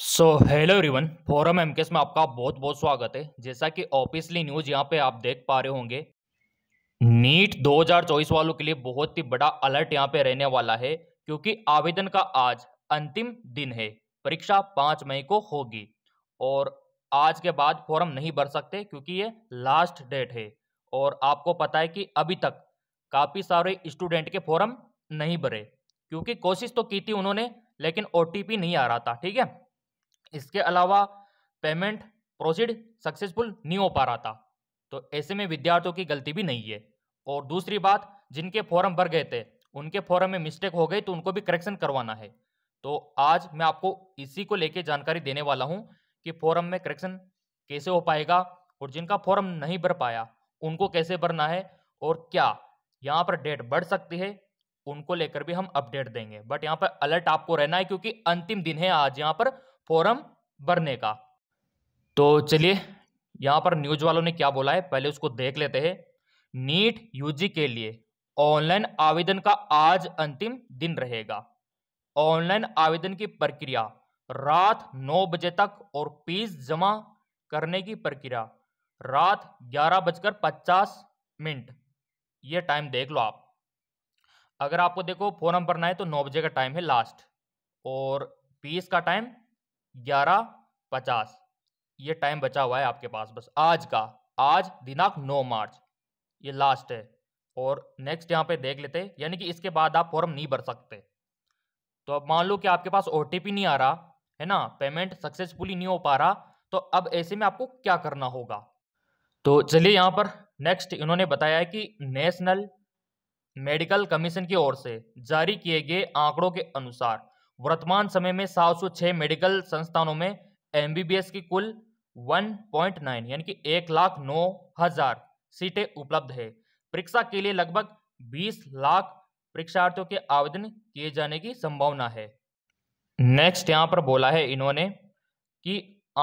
सो hello everyone फोरम एम में आपका बहुत बहुत स्वागत है जैसा कि ऑफिसली न्यूज़ यहाँ पे आप देख पा रहे होंगे नीट 2024 वालों के लिए बहुत ही बड़ा अलर्ट यहाँ पे रहने वाला है क्योंकि आवेदन का आज अंतिम दिन है परीक्षा पाँच मई को होगी और आज के बाद फॉर्म नहीं भर सकते क्योंकि ये लास्ट डेट है और आपको पता है कि अभी तक काफ़ी सारे स्टूडेंट के फॉर्म नहीं भरे क्योंकि कोशिश तो की थी उन्होंने लेकिन ओ नहीं आ रहा था ठीक है इसके अलावा पेमेंट प्रोसीड सक्सेसफुल नहीं हो पा रहा था तो ऐसे में विद्यार्थियों की गलती भी नहीं है और दूसरी बात जिनके फॉर्म भर गए थे उनके फॉर्म में मिस्टेक हो गई तो उनको भी करेक्शन करवाना है तो आज मैं आपको इसी को लेके जानकारी देने वाला हूँ कि फॉर्म में करेक्शन कैसे हो पाएगा और जिनका फॉर्म नहीं भर पाया उनको कैसे भरना है और क्या यहाँ पर डेट बढ़ सकती है उनको लेकर भी हम अपडेट देंगे बट यहाँ पर अलर्ट आपको रहना है क्योंकि अंतिम दिन है आज यहाँ पर फॉरम भरने का तो चलिए यहाँ पर न्यूज वालों ने क्या बोला है पहले उसको देख लेते हैं नीट यूजी के लिए ऑनलाइन आवेदन का आज अंतिम दिन रहेगा ऑनलाइन आवेदन की प्रक्रिया रात 9 बजे तक और फीस जमा करने की प्रक्रिया रात ग्यारह बजकर पचास मिनट ये टाइम देख लो आप अगर आपको देखो फॉर्म भरना है तो नौ बजे का टाइम है लास्ट और फीस का टाइम ग्यारह पचास ये टाइम बचा हुआ है आपके पास बस आज का आज दिनांक 9 मार्च ये लास्ट है और नेक्स्ट यहाँ पे देख लेते हैं यानी कि इसके बाद आप फॉर्म नहीं भर सकते तो अब मान लो कि आपके पास ओ नहीं आ रहा है ना पेमेंट सक्सेसफुली नहीं हो पा रहा तो अब ऐसे में आपको क्या करना होगा तो चलिए यहाँ पर नेक्स्ट इन्होंने बताया है कि नेशनल मेडिकल कमीशन की ओर से जारी किए गए आंकड़ों के अनुसार वर्तमान समय में सात सौ छह मेडिकल संस्थानों में एमबीबीएस की कुल 1.9 यानी कि एक लाख नौ हजार सीटें उपलब्ध है परीक्षा के लिए लगभग 20 लाख परीक्षार्थियों के आवेदन किए जाने की संभावना है नेक्स्ट यहाँ पर बोला है इन्होंने कि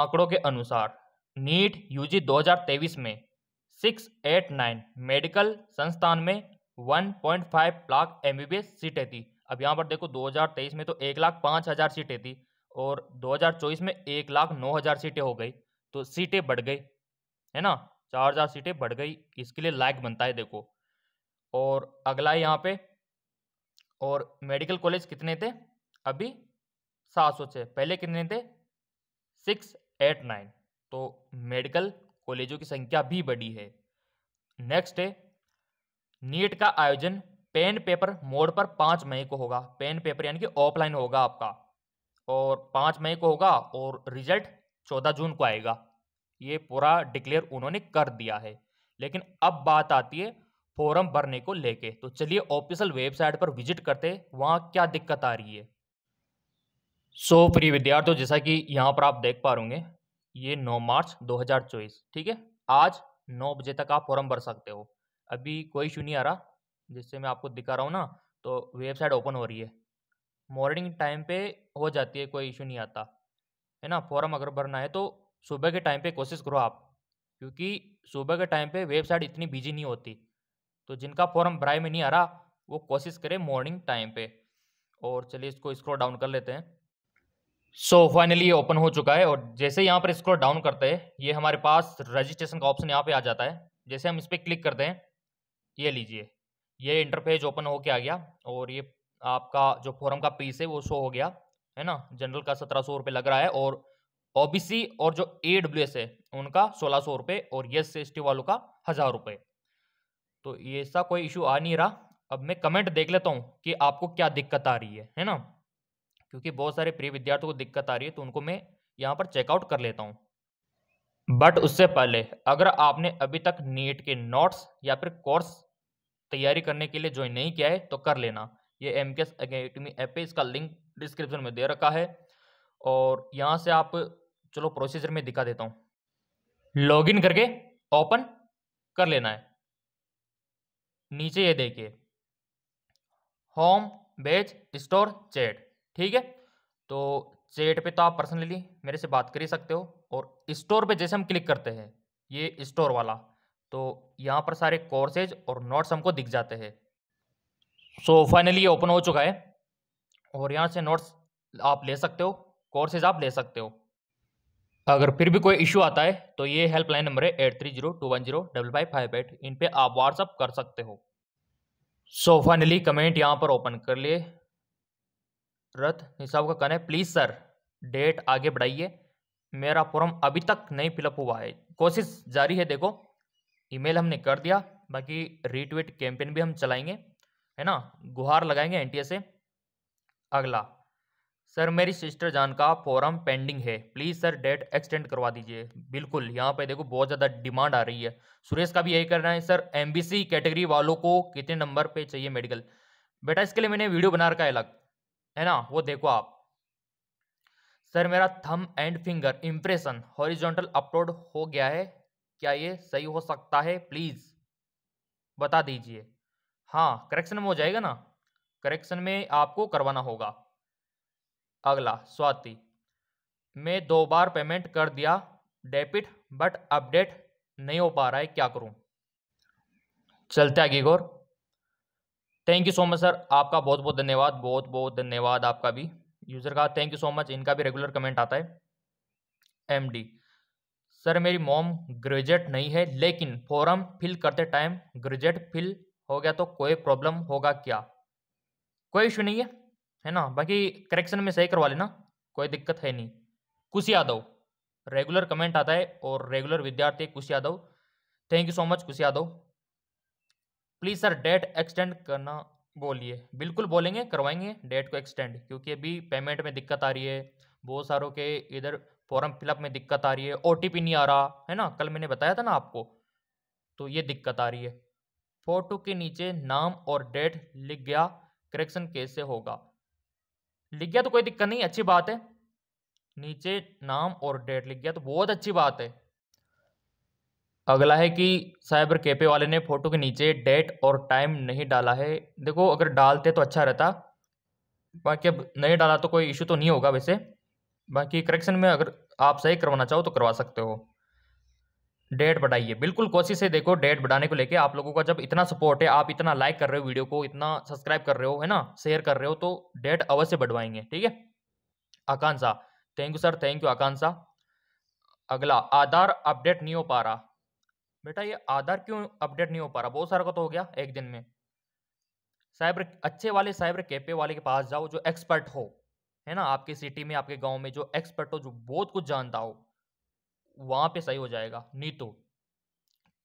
आंकड़ों के अनुसार नीट यूजी 2023 में 689 मेडिकल संस्थान में 1.5 लाख एमबीबीएस सीटें थी अब यहाँ पर देखो 2023 में तो एक लाख पाँच हज़ार सीटें थी और 2024 में एक लाख नौ हज़ार सीटें हो गई तो सीटें बढ़ गई है ना चार हज़ार सीटें बढ़ गई इसके लिए लायक बनता है देखो और अगला है यहाँ पे और मेडिकल कॉलेज कितने थे अभी सात सौ छः पहले कितने थे सिक्स एट नाइन तो मेडिकल कॉलेजों की संख्या भी बढ़ी है नेक्स्ट है नीट का आयोजन पेन पेपर मोड पर पाँच मई को होगा पेन पेपर यानी कि ऑफलाइन होगा आपका और पाँच मई को होगा और रिजल्ट चौदह जून को आएगा ये पूरा डिक्लेयर उन्होंने कर दिया है लेकिन अब बात आती है फॉर्म भरने को लेके तो चलिए ऑफिशियल वेबसाइट पर विजिट करते वहाँ क्या दिक्कत आ रही है सो so, प्रिय विद्यार्थियों जैसा कि यहाँ पर आप देख पा रूंगे ये 9 मार्च 2024 ठीक है आज 9 बजे तक आप फॉर्म भर सकते हो अभी कोई इशू नहीं आ रहा जिससे मैं आपको दिखा रहा हूँ ना तो वेबसाइट ओपन हो रही है मॉर्निंग टाइम पे हो जाती है कोई इशू नहीं आता है ना फॉर्म अगर भरना है तो सुबह के टाइम पे कोशिश करो आप क्योंकि सुबह के टाइम पे वेबसाइट इतनी बिजी नहीं होती तो जिनका फॉर्म भराई में नहीं आ रहा वो कोशिश करें मॉर्निंग टाइम पे और चलिए इसको स्क्रॉल डाउन कर लेते हैं सो फाइनली ओपन हो चुका है और जैसे यहाँ पर स्क्रॉल डाउन करते हैं ये हमारे पास रजिस्ट्रेशन का ऑप्शन यहाँ पर आ जाता है जैसे हम इस पर क्लिक करते हैं ये लीजिए ये इंटरफेज ओपन होके आ गया और ये आपका जो फॉरम का पीस है वो शो हो गया है ना जनरल का सत्रह सौ रुपये लग रहा है और ओ और जो ए डब्ल्यू एस है उनका सोलह सौ रुपये और एस एस टी वालों का हज़ार रुपये तो ये ऐसा कोई इशू आ नहीं रहा अब मैं कमेंट देख लेता हूँ कि आपको क्या दिक्कत आ रही है है ना क्योंकि बहुत सारे प्रिय विद्यार्थियों को दिक्कत आ रही है तो उनको मैं यहाँ पर चेकआउट कर लेता हूँ बट उससे पहले अगर आपने अभी तक नीट के नोट्स या फिर कोर्स तैयारी करने के लिए ज्वाइन नहीं किया है तो कर लेना ये एम के एस अकेडमी ऐप है इसका लिंक डिस्क्रिप्शन में दे रखा है और यहाँ से आप चलो प्रोसीजर में दिखा देता हूँ लॉगिन करके ओपन कर लेना है नीचे ये देखिए होम बेच स्टोर चैट ठीक है तो चैट पे तो आप पर्सनली मेरे से बात कर ही सकते हो और स्टोर पे जैसे हम क्लिक करते हैं ये स्टोर वाला तो यहाँ पर सारे कोर्सेज और नोट्स हमको दिख जाते हैं सो फाइनली ये ओपन हो चुका है और यहाँ से नोट्स आप ले सकते हो कोर्सेज आप ले सकते हो अगर फिर भी कोई इशू आता है तो ये हेल्पलाइन नंबर है eight three zero two one zero double five five eight इन पर आप व्हाट्सअप कर सकते हो सो फाइनली कमेंट यहाँ पर ओपन कर लिए रथ हिसाब का कहना है प्लीज़ सर डेट आगे बढ़ाइए मेरा फॉर्म अभी तक नहीं फिलअप हुआ है कोशिश जारी है देखो ईमेल हमने कर दिया बाकी रीट्वीट कैंपेन भी हम चलाएंगे है ना गुहार लगाएंगे एन से अगला सर मेरी सिस्टर जान का फॉरम पेंडिंग है प्लीज़ सर डेट एक्सटेंड करवा दीजिए बिल्कुल यहाँ पे देखो बहुत ज़्यादा डिमांड आ रही है सुरेश का भी यही करना है सर एमबीसी कैटेगरी वालों को कितने नंबर पे चाहिए मेडिकल बेटा इसके लिए मैंने वीडियो बना रखा है अलग है ना वो देखो आप सर मेरा thumb and finger impression horizontal upload हो गया है क्या ये सही हो सकता है प्लीज़ बता दीजिए हाँ करेक्शन में हो जाएगा ना करेक्शन में आपको करवाना होगा अगला स्वाति मैं दो बार पेमेंट कर दिया डेबिट बट अपडेट नहीं हो पा रहा है क्या करूं चलते आगे गौर thank you so much sir आपका बहुत बहुत धन्यवाद बहुत बहुत धन्यवाद आपका भी यूज़र का थैंक यू सो मच इनका भी रेगुलर कमेंट आता है एमडी सर मेरी मॉम ग्रेजुएट नहीं है लेकिन फॉर्म फिल करते टाइम ग्रेजुएट फिल हो गया तो कोई प्रॉब्लम होगा क्या कोई इशू नहीं है है ना बाकी करेक्शन में सही करवा लेना कोई दिक्कत है नहीं कुश यादव रेगुलर कमेंट आता है और रेगुलर विद्यार्थी Kush Yadav thank you so much Kush Yadav please sir date extend करना बोलिए बिल्कुल बोलेंगे करवाएंगे डेट को एक्सटेंड क्योंकि अभी पेमेंट में दिक्कत आ रही है बहुत सारों के इधर फॉर्म फिलअप में दिक्कत आ रही है ओ नहीं आ रहा है ना कल मैंने बताया था ना आपको तो ये दिक्कत आ रही है फोटो के नीचे नाम और डेट लिख गया करेक्शन कैसे होगा लिख गया तो कोई दिक्कत नहीं अच्छी बात है नीचे नाम और डेट लिख गया तो बहुत अच्छी बात है अगला है कि साइबर कैफे वाले ने फ़ोटो के नीचे डेट और टाइम नहीं डाला है देखो अगर डालते तो अच्छा रहता बाकी अब नहीं डाला तो कोई इशू तो नहीं होगा वैसे बाकी करेक्शन में अगर आप सही करवाना चाहो तो करवा सकते हो डेट बढ़ाइए बिल्कुल कोशिश है देखो डेट बढ़ाने को लेके आप लोगों का जब इतना सपोर्ट है आप इतना लाइक कर रहे हो वीडियो को इतना सब्सक्राइब कर रहे हो है ना शेयर कर रहे हो तो डेट अवश्य बढ़वाएंगे ठीक है Akanksha thank you sir thank you Akanksha अगला आधार अपडेट नहीं हो पा रहा बेटा ये आधार क्यों अपडेट नहीं हो पा रहा बहुत सारा का तो हो गया एक दिन में साइबर अच्छे वाले साइबर कैफे वाले के पास जाओ जो एक्सपर्ट हो है ना आपके सिटी में आपके गांव में जो एक्सपर्ट हो जो बहुत कुछ जानता हो वहां पे सही हो जाएगा नहीं तो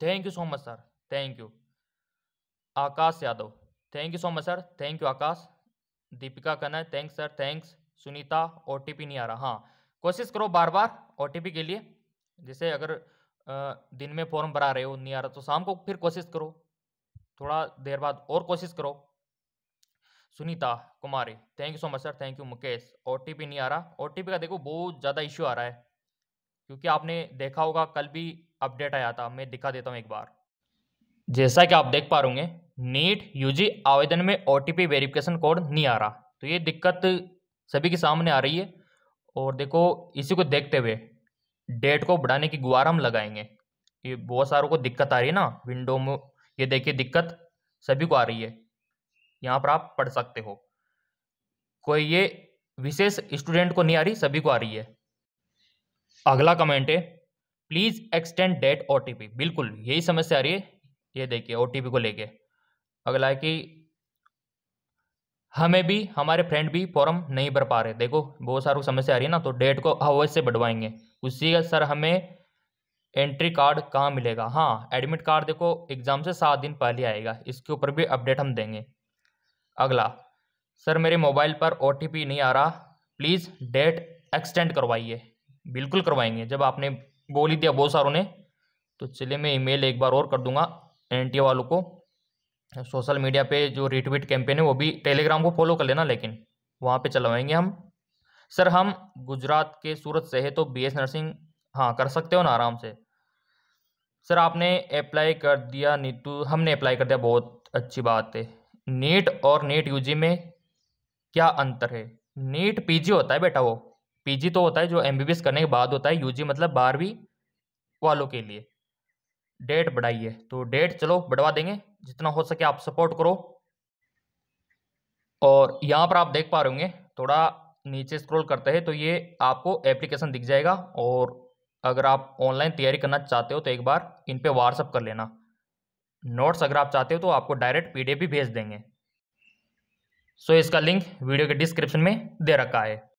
thank you so much sir thank you Akash Yadav thank you so much sir thank you Akash Deepika Kanna thanks sir thanks Sunita ओ नहीं आ रहा हाँ कोशिश करो बार बार ओ के लिए जैसे अगर दिन में फॉर्म भरा रहे हो नहीं आ रहा तो शाम को फिर कोशिश करो थोड़ा देर बाद और कोशिश करो Sunita Kumari thank you so much sir thank you Mukesh ओ नहीं आ रहा ओ का देखो बहुत ज़्यादा इश्यू आ रहा है क्योंकि आपने देखा होगा कल भी अपडेट आया था मैं दिखा देता हूँ एक बार जैसा कि आप देख पा रूंगे नीट यूजी आवेदन में ओ टी वेरिफिकेशन कोड नहीं आ रहा तो ये दिक्कत सभी के सामने आ रही है और देखो इसी को देखते हुए डेट को बढ़ाने की गुहार हम लगाएंगे ये बहुत सारों को दिक्कत आ रही है ना विंडो में ये देखिए दिक्कत सभी को आ रही है यहाँ पर आप पढ़ सकते हो कोई ये विशेष स्टूडेंट को नहीं आ रही सभी को आ रही है अगला कमेंट है प्लीज़ एक्सटेंड डेट ओ बिल्कुल यही समस्या आ रही है ये देखिए ओ को लेके अगला है कि हमें भी हमारे फ्रेंड भी फॉर्म नहीं भर पा रहे देखो बहुत सारी समस्या आ रही है ना तो डेट को अवश्य बढ़वाएंगे उसी का सर हमें एंट्री कार्ड कहाँ मिलेगा हाँ एडमिट कार्ड देखो एग्ज़ाम से सात दिन पहले आएगा इसके ऊपर भी अपडेट हम देंगे अगला सर मेरे मोबाइल पर ओ नहीं आ रहा प्लीज़ डेट एक्सटेंड करवाइए बिल्कुल करवाएंगे जब आपने बोल ही दिया बहुत सारों ने तो चलिए मैं ईमेल एक बार और कर दूंगा एन वालों को सोशल मीडिया पे जो रिट्वीट कैंपेन है वो भी टेलीग्राम को फॉलो कर लेना लेकिन वहाँ पे चलवाएंगे हम सर हम गुजरात के सूरत से है तो बी नर्सिंग हाँ कर सकते हो ना आराम से सर आपने अप्लाई कर दिया नीतू हमने अप्लाई कर दिया बहुत अच्छी बात है नेट और नेट यूजी में क्या अंतर है नेट पीजी होता है बेटा वो पीजी तो होता है जो एमबीबीएस करने के बाद होता है यूजी मतलब बारहवीं वालों के लिए डेट बढ़ाइए तो डेट चलो बढ़वा देंगे जितना हो सके आप सपोर्ट करो और यहाँ पर आप देख पा रहे होंगे थोड़ा नीचे स्क्रॉल करते हैं तो ये आपको एप्लीकेशन दिख जाएगा और अगर आप ऑनलाइन तैयारी करना चाहते हो तो एक बार इन पर व्हाट्सअप कर लेना नोट्स अगर आप चाहते हो तो आपको डायरेक्ट पीडीएफ भी भेज देंगे सो so, इसका लिंक वीडियो के डिस्क्रिप्शन में दे रखा है